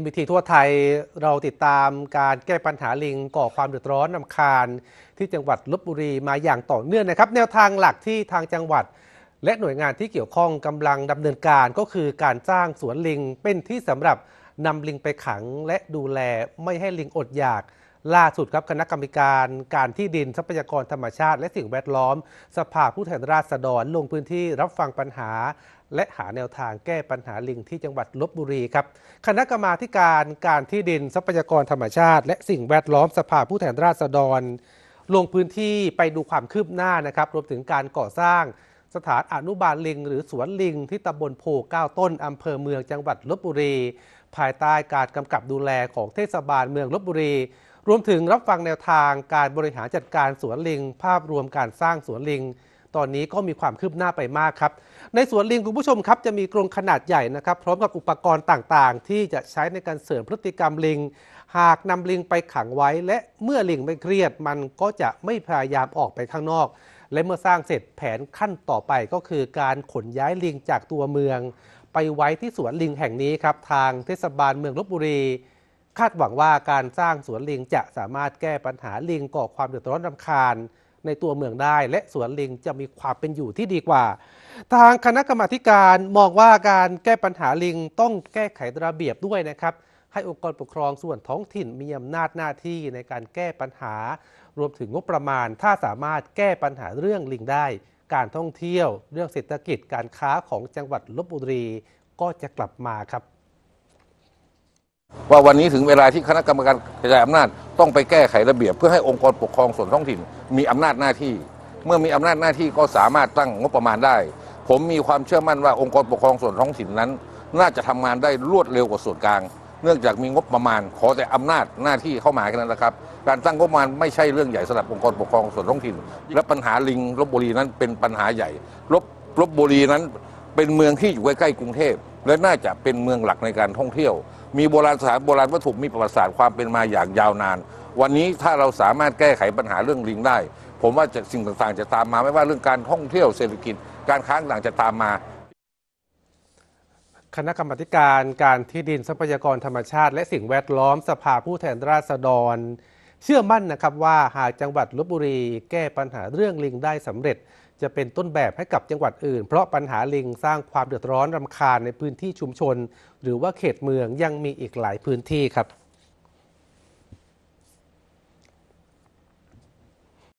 NBT ทั่วไทยเราติดตามการแก้ปัญหาลิงก่อความเดือดร้อนนำคาญ ที่จังหวัดลบบุรีมาอย่างต่อเนื่องนะครับ แนวทางหลักที่ทางจังหวัดและหน่วยงานที่เกี่ยวข้องกำลังดำเนินการก็คือการสร้างสวนลิงเป็นที่สำหรับนำลิงไปขังและดูแลไม่ให้ลิงอดอยากล่าสุดครับคณะกรรมการการที่ดินทรัพยากรธรรมชาติ และสิ่งแวดล้อมสภาผู้แทนราษฎร ลงพื้นที่รับฟังปัญหา และหาแนวทางแก้ปัญหาลิง ที่จังหวัดลบบุรีครับคณะกรรมาการการที่ดินทรัพยากรธรรมชาติ และสิ่งแวดล้อม สภาผู้แทนราษฎร ลงพื้นที่ไปดูความคืบหน้านะครับรวมถึงการก่อสร้าง สถานอนุบาลลิง หรือสวนลิง ที่ตำบลโพก้าต้นอำเภอเมืองจังหวัดลบบุรี ภายใต้การกำกับดูแลของเทศบาลเมืองลบบุรีรวมถึงรับฟังแนวทางการบริหารจัดการสวนลิง ภาพรวมการสร้างสวนลิง ตอนนี้ก็มีความคืบหน้าไปมากครับ ในสวนลิงคุณผู้ชมครับ จะมีกรงขนาดใหญ่นะครับพร้อมกับอุปกรณ์ต่างๆ ที่จะใช้ในการเสริมพฤติกรรมลิงหากนำลิงไปขังไว้ และเมื่อลิงไม่เครียด มันก็จะไม่พยายามออกไปข้างนอก และเมื่อสร้างเสร็จแผนขั้นต่อไปก็คือ การขนย้ายลิงจากตัวเมือง ไปไว้ที่สวนลิงแห่งนี้ครับทางเทศบาลเมืองลบบุรีคาดหวังว่าการสร้างสวนลิง จะสามารถแก้ปัญหาลิง ก่อความเดือดร้อนรำคาญ ในตัวเมืองได้ และสวนลิงจะมีความเป็นอยู่ที่ดีกว่า ทางคณะกรรมาการมองว่าการแก้ปัญหาลิง ต้องแก้ไขระเบียบด้วยนะครับ ให้องค์กรปกครองส่วนท้องถิ่นมีอำนาจหน้าที่ในการแก้ปัญหา รวมถึงงบประมาณ ถ้าสามารถแก้ปัญหาเรื่องลิงได้ การท่องเที่ยว เรื่องเศรษฐกิจการค้าของจังหวัดลบบุรีก็จะกลับมาครับว่าวันนี้ถึงเวลาที่คณะกรรมการกระจายอำนาจต้องไปแก้ไขระเบียบเพื่อให้องค์กรปกครองส่วนท้องถิ่นมีอำนาจหน้าที่ เมื่อมีอำนาจหน้าที่ก็สามารถตั้งงบประมาณได้ ผมมีความเชื่อมั่นว่าองค์กรปกครองส่วนท้องถิ่นนั้น น่าจะทำงานได้รวดเร็วกว่าส่วนกลาง เนื่องจากมีงบประมาณ ขอแต่อำนาจหน้าที่เข้ามาแค่นั้นแหละครับการตั้งงบประมาณไม่ใช่เรื่องใหญ่สำหรับองค์กรปกครองส่วนท้องถิ่นและปัญหาลิงลบบุรีนั้นเป็นปัญหาใหญ่ลบลบบุรีนั้นเป็นเมืองที่อยู่ใกล้ๆกรุงเทพและน่าจะเป็นเมืองหลักในการท่องเที่ยวมีโบราณสถานโบราณวัตถุมีประวัติศาสตร์ความเป็นมาอย่างยาวนาน วันนี้ถ้าเราสามารถแก้ไขปัญหาเรื่องลิงได้ ผมว่าจะสิ่งต่าง ๆ จะตามมา ไม่ว่าเรื่องการท่องเที่ยวเศรษฐกิจ การค้าต่างจะตามมา คณะกรรมการการที่ดินทรัพยากรธรรมชาติ และสิ่งแวดล้อมสภาผู้แทนราษฎร เชื่อมั่นนะครับว่าหากจังหวัดลบบุรี แก้ปัญหาเรื่องลิงได้สำเร็จจะเป็นต้นแบบให้กับจังหวัดอื่นเพราะปัญหาลิงสร้างความเดือดร้อนรำคาญในพื้นที่ชุมชน หรือว่าเขตเมืองยังมีอีกหลายพื้นที่ครับ